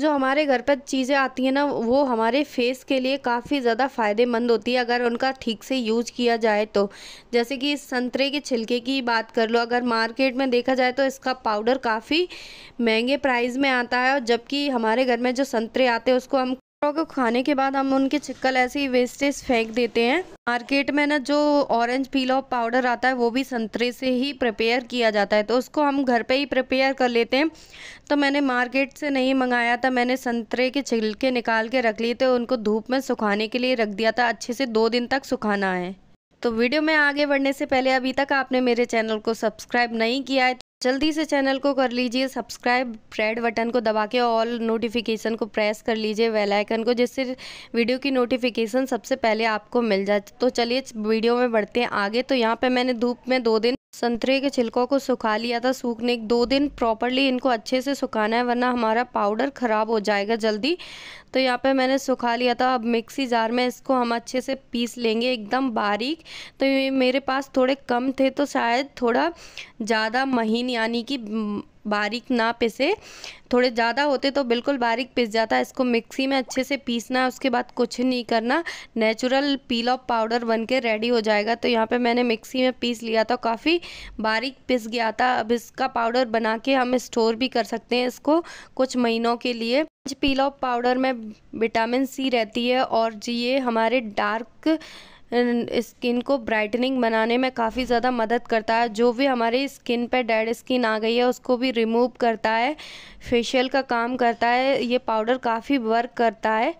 जो हमारे घर पर चीज़ें आती हैं ना वो हमारे फेस के लिए काफ़ी ज़्यादा फ़ायदेमंद होती है अगर उनका ठीक से यूज किया जाए तो जैसे कि संतरे के छिलके की बात कर लो अगर मार्केट में देखा जाए तो इसका पाउडर काफ़ी महंगे प्राइस में आता है और जबकि हमारे घर में जो संतरे आते हैं उसको हम को खाने के बाद हम उनके छिक्कल ऐसे ही वेस्टेज फेंक देते हैं मार्केट में ना जो ऑरेंज पील ऑफ पाउडर आता है वो भी संतरे से ही प्रिपेयर किया जाता है तो उसको हम घर पे ही प्रिपेयर कर लेते हैं तो मैंने मार्केट से नहीं मंगाया था मैंने संतरे के छिलके निकाल के रख लिए थे उनको धूप में सुखाने के लिए रख दिया था अच्छे से दो दिन तक सुखाना है तो वीडियो में आगे बढ़ने से पहले अभी तक आपने मेरे चैनल को सब्सक्राइब नहीं किया है जल्दी से चैनल को कर लीजिए सब्सक्राइब रेड बटन को दबा के ऑल नोटिफिकेशन को प्रेस कर लीजिए बेल आइकन को जिससे वीडियो की नोटिफिकेशन सबसे पहले आपको मिल जाए तो चलिए वीडियो में बढ़ते हैं आगे तो यहाँ पे मैंने धूप में दो दिन संतरे के छिलकों को सुखा लिया था सूखने दो दिन प्रॉपरली इनको अच्छे से सुखाना है वरना हमारा पाउडर ख़राब हो जाएगा जल्दी तो यहाँ पे मैंने सुखा लिया था अब मिक्सी जार में इसको हम अच्छे से पीस लेंगे एकदम बारीक तो ये मेरे पास थोड़े कम थे तो शायद थोड़ा ज़्यादा महीन यानी कि बारीक ना पिसे थोड़े ज़्यादा होते तो बिल्कुल बारीक पिस जाता है इसको मिक्सी में अच्छे से पीसना है उसके बाद कुछ नहीं करना नेचुरल पील ऑफ पाउडर बन के रेडी हो जाएगा तो यहाँ पे मैंने मिक्सी में पीस लिया था काफ़ी बारीक पिस गया था अब इसका पाउडर बना के हम स्टोर भी कर सकते हैं इसको कुछ महीनों के लिए पील ऑफ पाउडर में विटामिन सी रहती है और ये हमारे डार्क स्किन को ब्राइटनिंग बनाने में काफ़ी ज़्यादा मदद करता है जो भी हमारी स्किन पे डेड स्किन आ गई है उसको भी रिमूव करता है फेशियल का काम करता है ये पाउडर काफ़ी वर्क करता है